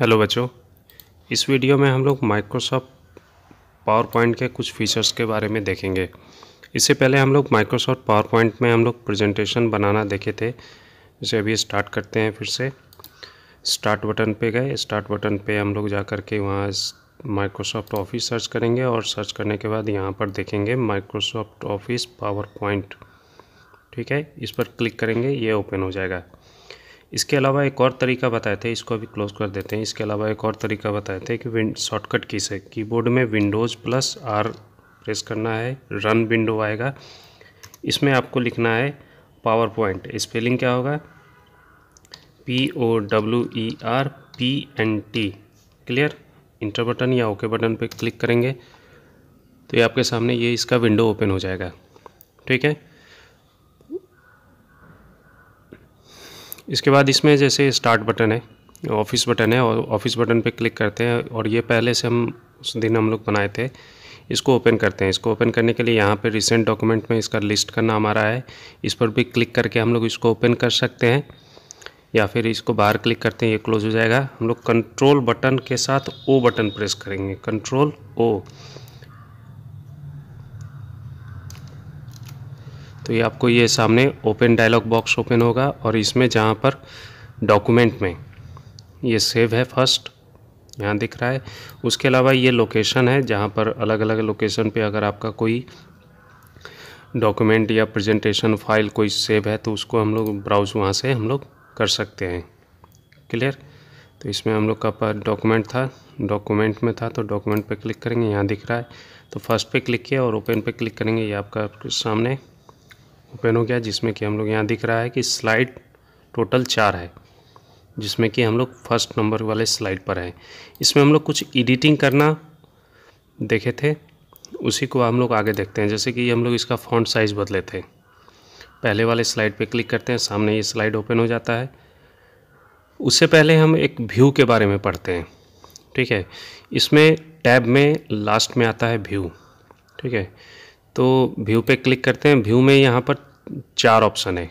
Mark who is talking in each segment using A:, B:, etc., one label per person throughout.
A: hello बच्चों इस video में हम लोग माइक्रोसॉफ्ट पावर पॉइंट के कुछ फीचर्स के बारे में देखेंगे इससे पहले हम लोग माइक्रोसॉफ्ट पावर पॉइंट में हम लोग प्रेजेंटेशन बनाना देखे थे जैसे अभी स्टार्ट करते हैं फिर से स्टार्ट बटन पे गए स्टार्ट बटन पे हम लोग जा के वहाँ माइक्रोसॉफ्ट ऑफिस सर्च करेंगे और सर्च करने के बाद यहाँ पर देखेंगे माइक्रोसॉफ्ट ऑफिस पावर पॉइंट ठीक है इस पर क्लिक करेंगे ये ओपन हो जाएगा इसके अलावा एक और तरीका बताए थे इसको अभी क्लोज कर देते हैं इसके अलावा एक और तरीका बताए थे कि शॉर्टकट की से कीबोर्ड में विंडोज़ प्लस आर प्रेस करना है रन विंडो आएगा इसमें आपको लिखना है पावर पॉइंट स्पेलिंग क्या होगा P O W E R P N T clear enter button या ओके बटन पे क्लिक करेंगे तो ये आपके सामने ये इसका विंडो ओपन हो जाएगा ठीक है इसके बाद इसमें जैसे स्टार्ट बटन है ऑफिस बटन है और ऑफिस बटन पे क्लिक करते हैं और ये पहले से हम उस दिन हम लोग बनाए थे इसको ओपन करते हैं इसको ओपन करने के लिए यहाँ पे रिसेंट डॉक्यूमेंट में इसका लिस्ट का नाम आ रहा है इस पर भी क्लिक करके हम लोग इसको ओपन कर सकते हैं या फिर इसको बाहर क्लिक करते हैं ये क्लोज हो जाएगा हम लोग कंट्रोल बटन के साथ ओ बटन प्रेस करेंगे कंट्रोल ओ तो ये आपको ये सामने ओपन डायलॉग बॉक्स ओपन होगा और इसमें जहाँ पर डॉक्यूमेंट में ये सेव है फर्स्ट यहाँ दिख रहा है उसके अलावा ये लोकेशन है जहाँ पर अलग अलग लोकेशन पे अगर आपका कोई डॉक्यूमेंट या प्रेजेंटेशन फाइल कोई सेव है तो उसको हम लोग ब्राउज वहाँ से हम लोग कर सकते हैं क्लियर तो इसमें हम लोग का डॉक्यूमेंट था डॉक्यूमेंट में था तो डॉक्यूमेंट पे क्लिक करेंगे यहाँ दिख रहा है तो फर्स्ट पे क्लिक किया और ओपन पे क्लिक करेंगे ये आपका सामने ओपन हो गया जिसमें कि हम लोग यहाँ दिख रहा है कि स्लाइड टोटल चार है जिसमें कि हम लोग फर्स्ट नंबर वाले स्लाइड पर हैं इसमें हम लोग कुछ एडिटिंग करना देखे थे उसी को हम लोग आगे देखते हैं जैसे कि हम लोग इसका फॉन्ट साइज़ बदले थे पहले वाले स्लाइड पे क्लिक करते हैं सामने ये स्लाइड ओपन हो जाता है उससे पहले हम एक व्यू के बारे में पढ़ते हैं ठीक है इसमें टैब में लास्ट में आता है व्यू ठीक है तो व्यू पे क्लिक करते हैं व्यू में यहाँ पर चार ऑप्शन है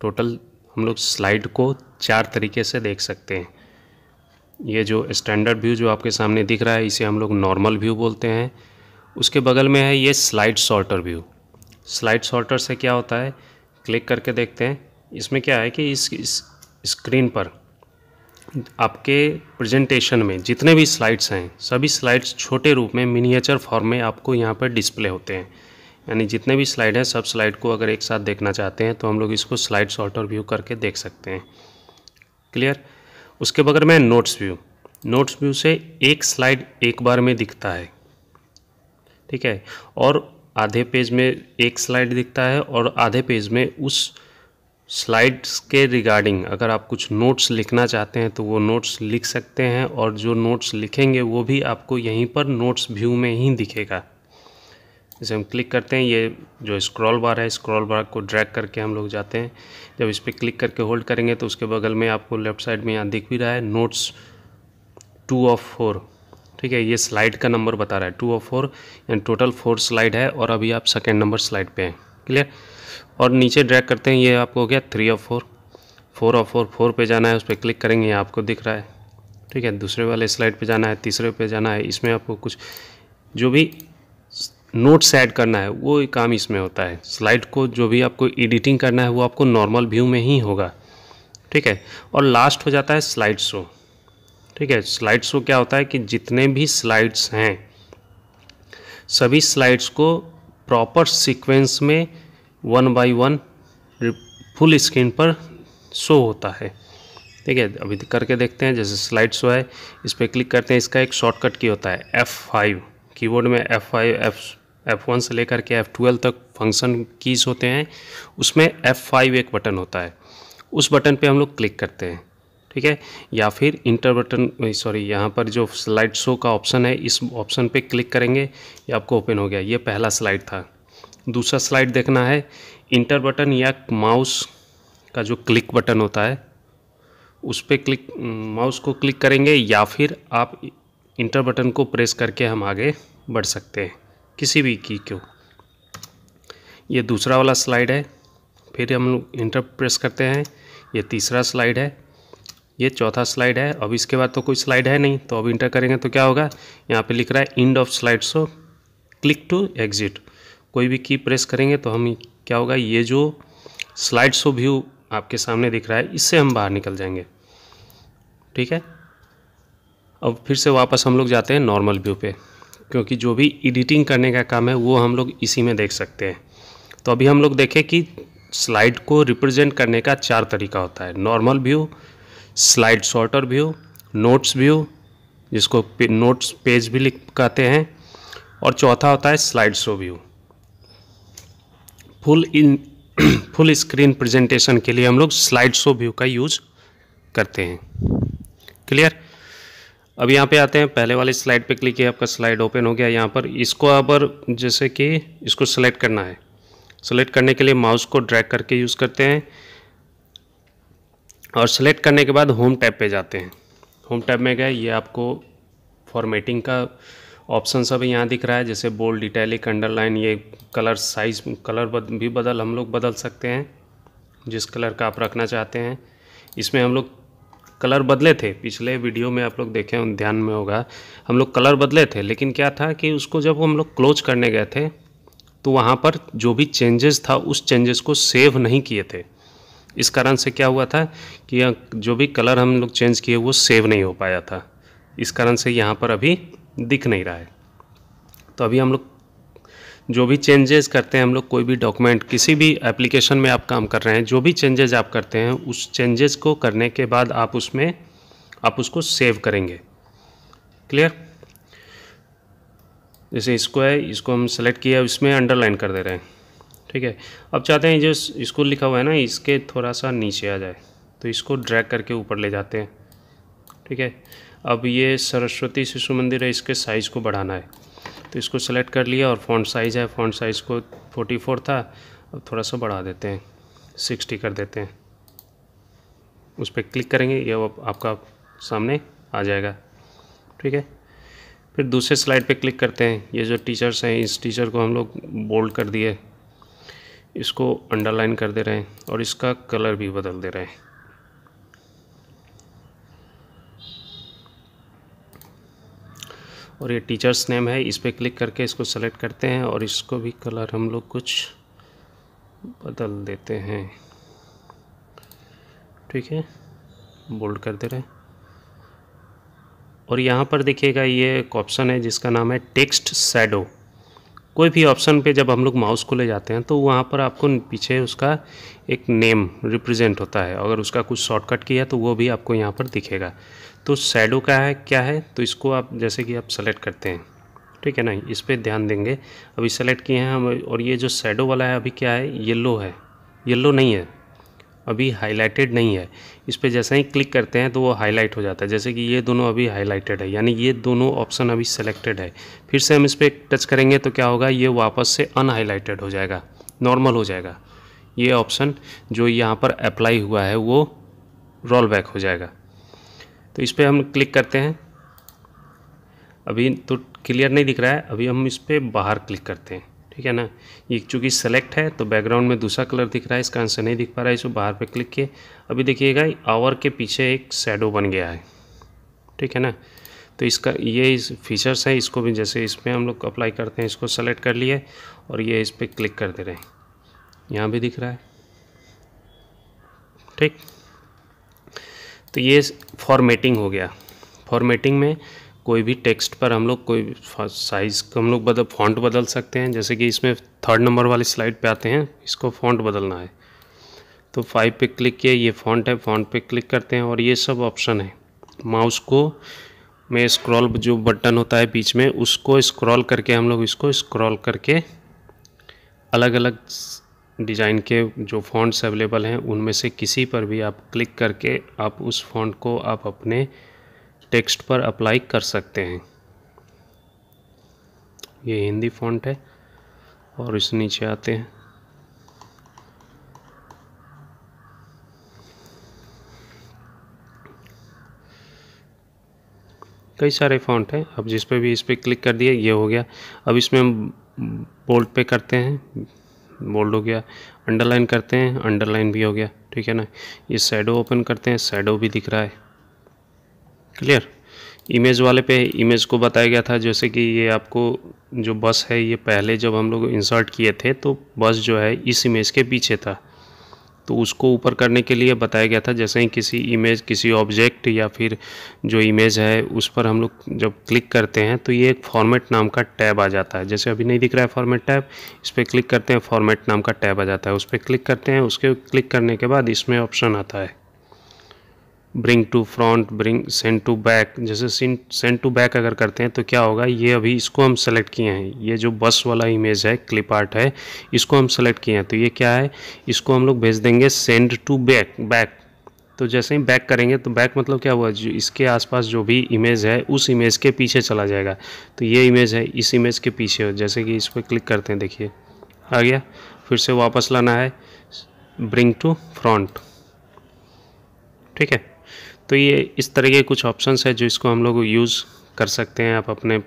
A: टोटल हम लोग स्लाइड को चार तरीके से देख सकते हैं ये जो स्टैंडर्ड व्यू जो आपके सामने दिख रहा है इसे हम लोग नॉर्मल व्यू बोलते हैं उसके बगल में है ये slide sorter view slide sorter से क्या होता है क्लिक करके देखते हैं इसमें क्या है कि इस, इस स्क्रीन पर आपके प्रेजेंटेशन में जितने भी स्लाइड्स हैं सभी स्लाइड्स छोटे रूप में मिनिएचर फॉर्म में आपको यहाँ पर डिस्प्ले होते हैं यानी जितने भी स्लाइड हैं सब स्लाइड को अगर एक साथ देखना चाहते हैं तो हम लोग इसको स्लाइड शॉर्टर व्यू करके देख सकते हैं क्लियर उसके बगैर में नोट्स व्यू नोट्स व्यू से एक स्लाइड एक बार में दिखता है ठीक है और आधे पेज में एक स्लाइड दिखता है और आधे पेज में उस स्लाइड्स के रिगार्डिंग अगर आप कुछ नोट्स लिखना चाहते हैं तो वो नोट्स लिख सकते हैं और जो नोट्स लिखेंगे वो भी आपको यहीं पर नोट्स व्यू में ही दिखेगा जैसे हम क्लिक करते हैं ये जो स्क्रॉल बार है स्क्रॉल बार को ड्रैग करके हम लोग जाते हैं जब इस पर क्लिक करके होल्ड करेंगे तो उसके बगल में आपको लेफ्ट साइड में यहाँ दिख भी रहा है नोट्स टू ऑफ फोर ठीक है ये स्लाइड का नंबर बता रहा है टू ऑफ फोर यानी टोटल फोर स्लाइड है और अभी आप सेकेंड नंबर स्लाइड पर हैं क्लियर और नीचे ड्रैग करते हैं ये आपको हो गया three of four four of four four पे जाना है उस पर क्लिक करेंगे ये आपको दिख रहा है ठीक है दूसरे वाले स्लाइड पे जाना है तीसरे पे जाना है इसमें आपको कुछ जो भी नोट्स ऐड करना है वो काम इसमें होता है स्लाइड को जो भी आपको एडिटिंग करना है वो आपको नॉर्मल व्यू में ही होगा ठीक है और लास्ट हो जाता है स्लाइड शो ठीक है स्लाइड शो क्या होता है कि जितने भी स्लाइड्स हैं सभी स्लाइड्स को प्रॉपर सीक्वेंस में one by one full screen पर शो होता है ठीक है अभी करके देखते हैं जैसे स्लाइड शो है इस पर क्लिक करते हैं इसका एक शॉर्टकट की होता है F5 कीबोर्ड में F5 F F1 से लेकर के F12 तक फंक्शन कीज होते हैं उसमें F5 एक बटन होता है उस बटन पे हम लोग क्लिक करते हैं ठीक है या फिर इंटर बटन सॉरी यहाँ पर जो स्लाइड शो का ऑप्शन है इस ऑप्शन पर क्लिक करेंगे ये आपको ओपन हो गया ये पहला स्लाइड था दूसरा स्लाइड देखना है इंटर बटन या माउस का जो क्लिक बटन होता है उस पर क्लिक माउस को क्लिक करेंगे या फिर आप इंटर बटन को प्रेस करके हम आगे बढ़ सकते हैं किसी भी की क्यों ये दूसरा वाला स्लाइड है फिर हम लोग इंटर प्रेस करते हैं ये तीसरा स्लाइड है ये चौथा स्लाइड है अब इसके बाद तो कोई स्लाइड है नहीं तो अब इंटर करेंगे तो क्या होगा यहाँ पे लिख रहा है end of slide so click to exit कोई भी की प्रेस करेंगे तो हम क्या होगा ये जो स्लाइड शो व्यू आपके सामने दिख रहा है इससे हम बाहर निकल जाएंगे ठीक है अब फिर से वापस हम लोग जाते हैं नॉर्मल व्यू पे क्योंकि जो भी एडिटिंग करने का काम है वो हम लोग इसी में देख सकते हैं तो अभी हम लोग देखें कि स्लाइड को रिप्रेजेंट करने का चार तरीका होता है normal view slide sorter view notes view जिसको नोट्स पेज भी लिख कहते हैं और चौथा होता है slide show view full in full screen presentation के लिए हम लोग स्लाइड शो व्यू का यूज करते हैं क्लियर अब यहाँ पे आते हैं पहले वाले स्लाइड पे क्लिक किया आपका स्लाइड ओपन हो गया यहाँ पर इसको अबर जैसे कि इसको सेलेक्ट करना है सेलेक्ट करने के लिए माउस को ड्रैग करके यूज़ करते हैं और सेलेक्ट करने के बाद होम टैब पे जाते हैं होम टैब में गए ये आपको फॉर्मेटिंग का ऑप्शन सब यहाँ दिख रहा है जैसे बोल्ड डिटेलिक अंडरलाइन ये कलर साइज कलर बद, भी बदल हम लोग बदल सकते हैं जिस कलर का आप रखना चाहते हैं इसमें हम लोग कलर बदले थे पिछले वीडियो में आप लोग देखें ध्यान में होगा हम लोग कलर बदले थे लेकिन क्या था कि उसको जब हम लोग क्लोज करने गए थे तो वहाँ पर जो भी चेंजेस था उस चेंजेस को सेव नहीं किए थे इस कारण से क्या हुआ था कि जो भी कलर हम लोग चेंज किए वो सेव नहीं हो पाया था इस कारण से यहाँ पर अभी दिख नहीं रहा है तो अभी हम लोग जो भी चेंजेस करते हैं हम लोग कोई भी डॉक्यूमेंट किसी भी एप्लीकेशन में आप काम कर रहे हैं जो भी चेंजेस आप करते हैं उस चेंजेस को करने के बाद आप उसमें आप उसको सेव करेंगे क्लियर जैसे इसको है इसको हम सेलेक्ट किया इसमें अंडरलाइन कर दे रहे हैं ठीक है अब चाहते हैं जो इसको लिखा हुआ है ना इसके थोड़ा सा नीचे आ जाए तो इसको ड्रैग करके ऊपर ले जाते हैं ठीक है अब ये सरस्वती शिशु मंदिर है इसके साइज़ को बढ़ाना है तो इसको सेलेक्ट कर लिया और फ़ॉन्ट साइज़ है फ़ॉन्ट साइज़ को 44 था अब थोड़ा सा बढ़ा देते हैं 60 कर देते हैं उस पर क्लिक करेंगे ये वो आपका सामने आ जाएगा ठीक है फिर दूसरे स्लाइड पे क्लिक करते हैं ये जो टीचर्स हैं इस टीचर को हम लोग बोल्ड कर दिए इसको अंडरलाइन कर दे रहे हैं और इसका कलर भी बदल दे रहे हैं और ये टीचर्स नेम है इस पर क्लिक करके इसको सेलेक्ट करते हैं और इसको भी कलर हम लोग कुछ बदल देते हैं ठीक है बोल्ड कर दे रहे हैं और यहाँ पर देखिएगा ये एक ऑप्शन है जिसका नाम है टेक्स्ट सैडो कोई भी ऑप्शन पे जब हम लोग माउस को ले जाते हैं तो वहाँ पर आपको पीछे उसका एक नेम रिप्रेजेंट होता है अगर उसका कुछ शॉर्टकट किया तो वो भी आपको यहाँ पर दिखेगा तो सैडो का है क्या है तो इसको आप जैसे कि आप सेलेक्ट करते हैं ठीक है ना इस पर ध्यान देंगे अभी सेलेक्ट किए हैं हम और ये जो सैडो वाला है अभी क्या है येल्लो है येल्लो नहीं है अभी हाईलाइटेड नहीं है इस पर जैसे ही क्लिक करते हैं तो वो हाईलाइट हो जाता है जैसे कि ये दोनों अभी हाईलाइटेड है यानी ये दोनों ऑप्शन अभी सेलेक्टेड है फिर से हम इस पर टच करेंगे तो क्या होगा ये वापस से अनहाईलाइटेड हो जाएगा नॉर्मल हो जाएगा ये ऑप्शन जो यहाँ पर अप्लाई हुआ है वो रोल बैक हो जाएगा तो इस पर हम क्लिक करते हैं अभी तो क्लियर नहीं दिख रहा है अभी हम इस पर बाहर क्लिक करते हैं ठीक है ना ये चूँकि सेलेक्ट है तो बैकग्राउंड में दूसरा कलर दिख रहा है इसका आंसर नहीं दिख पा रहा है इसको बाहर पे क्लिक किए अभी देखिएगा आवर के पीछे एक शेडो बन गया है ठीक है ना तो इसका ये इस फीचर्स हैं इसको भी जैसे इसमें हम लोग अप्लाई करते हैं इसको सेलेक्ट कर लिए और ये इस पर क्लिक कर दे रहे हैं यहाँ भी दिख रहा है ठीक तो ये फॉर्मेटिंग हो गया फॉर्मेटिंग में कोई भी टेक्स्ट पर हम लोग कोई साइज़ को हम लोग बदल फॉन्ट बदल सकते हैं जैसे कि इसमें थर्ड नंबर वाली स्लाइड पे आते हैं इसको फॉन्ट बदलना है तो फाइव पे क्लिक किया ये फॉन्ट है फॉन्ट पे क्लिक करते हैं और ये सब ऑप्शन है माउस को में स्क्रॉल जो बटन होता है बीच में उसको स्क्रॉल करके हम लोग इसको स्क्रॉल करके अलग अलग डिज़ाइन के जो फॉन्ट्स अवेलेबल हैं उनमें से किसी पर भी आप क्लिक करके आप उस फॉन्ट को आप अपने टेक्स्ट पर अप्लाई कर सकते हैं ये हिंदी फॉन्ट है और इस नीचे आते हैं कई सारे फॉन्ट हैं अब जिस पे भी इस पर क्लिक कर दिए ये हो गया अब इसमें हम बोल्ड पे करते हैं बोल्ड हो गया अंडरलाइन करते हैं अंडरलाइन भी हो गया ठीक है ना ये सैडो ओपन करते हैं सैडो भी दिख रहा है क्लियर इमेज वाले पे इमेज को बताया गया था जैसे कि ये आपको जो बस है ये पहले जब हम लोग इंसर्ट किए थे तो बस जो है इस इमेज के पीछे था तो उसको ऊपर करने के लिए बताया गया था जैसे ही किसी इमेज किसी ऑब्जेक्ट या फिर जो इमेज है उस पर हम लोग जब क्लिक करते हैं तो ये एक फॉर्मेट नाम का टैब आ जाता है जैसे अभी नहीं दिख रहा है फॉर्मेट टैब इस पर क्लिक करते हैं फॉर्मेट नाम का टैब आ जाता है उस पर क्लिक करते हैं उसके क्लिक करने के बाद इसमें ऑप्शन आता है bring to front bring send to back जैसे सेंड टू बैक अगर करते हैं तो क्या होगा ये अभी इसको हम सेलेक्ट किए हैं ये जो बस वाला इमेज है क्लिप आर्ट है इसको हम सेलेक्ट किए हैं तो ये क्या है इसको हम लोग भेज देंगे सेंड टू बैक बैक तो जैसे ही बैक करेंगे तो बैक मतलब क्या हुआ जो इसके आसपास जो भी इमेज है उस इमेज के पीछे चला जाएगा तो ये इमेज है इस इमेज के पीछे हो जैसे कि इस पर क्लिक करते हैं देखिए आ गया फिर से वापस लाना है ब्रिंग टू फ्रंट ठीक है तो ये इस तरह के कुछ ऑप्शंस है जो इसको हम लोग यूज़ कर सकते हैं आप अपने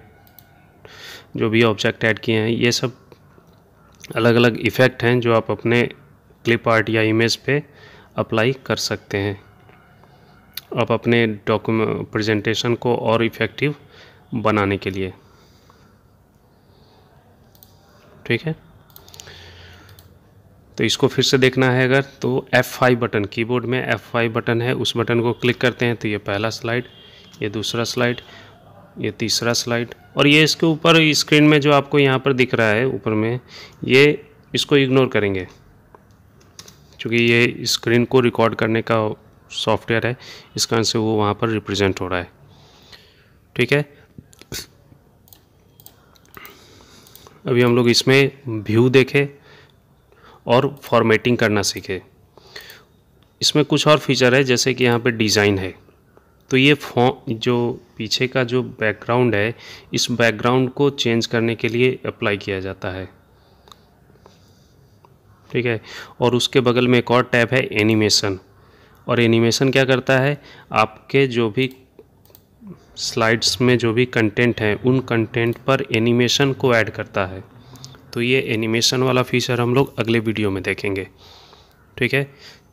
A: जो भी ऑब्जेक्ट ऐड किए हैं ये सब अलग अलग इफ़ेक्ट हैं जो आप अपने क्लिप आर्ट या इमेज पे अप्लाई कर सकते हैं आप अपने डॉक्यूमेंट प्रेजेंटेशन को और इफ़ेक्टिव बनाने के लिए ठीक है तो इसको फिर से देखना है अगर तो F5 बटन कीबोर्ड में F5 बटन है उस बटन को क्लिक करते हैं तो ये पहला स्लाइड ये दूसरा स्लाइड ये तीसरा स्लाइड और ये इसके ऊपर स्क्रीन में जो आपको यहाँ पर दिख रहा है ऊपर में ये इसको इग्नोर करेंगे क्योंकि ये स्क्रीन को रिकॉर्ड करने का सॉफ्टवेयर है इस कारण से वो वहाँ पर रिप्रेजेंट हो रहा है ठीक है अभी हम लोग इसमें व्यू देखें और फॉर्मेटिंग करना सीखे इसमें कुछ और फीचर है जैसे कि यहाँ पे डिज़ाइन है तो ये फॉ जो पीछे का जो बैकग्राउंड है इस बैकग्राउंड को चेंज करने के लिए अप्लाई किया जाता है ठीक है और उसके बगल में एक और टैब है एनिमेशन और एनिमेशन क्या करता है आपके जो भी स्लाइड्स में जो भी कंटेंट हैं उन कंटेंट पर एनिमेशन को ऐड करता है तो ये एनिमेशन वाला फीचर हम लोग अगले वीडियो में देखेंगे ठीक है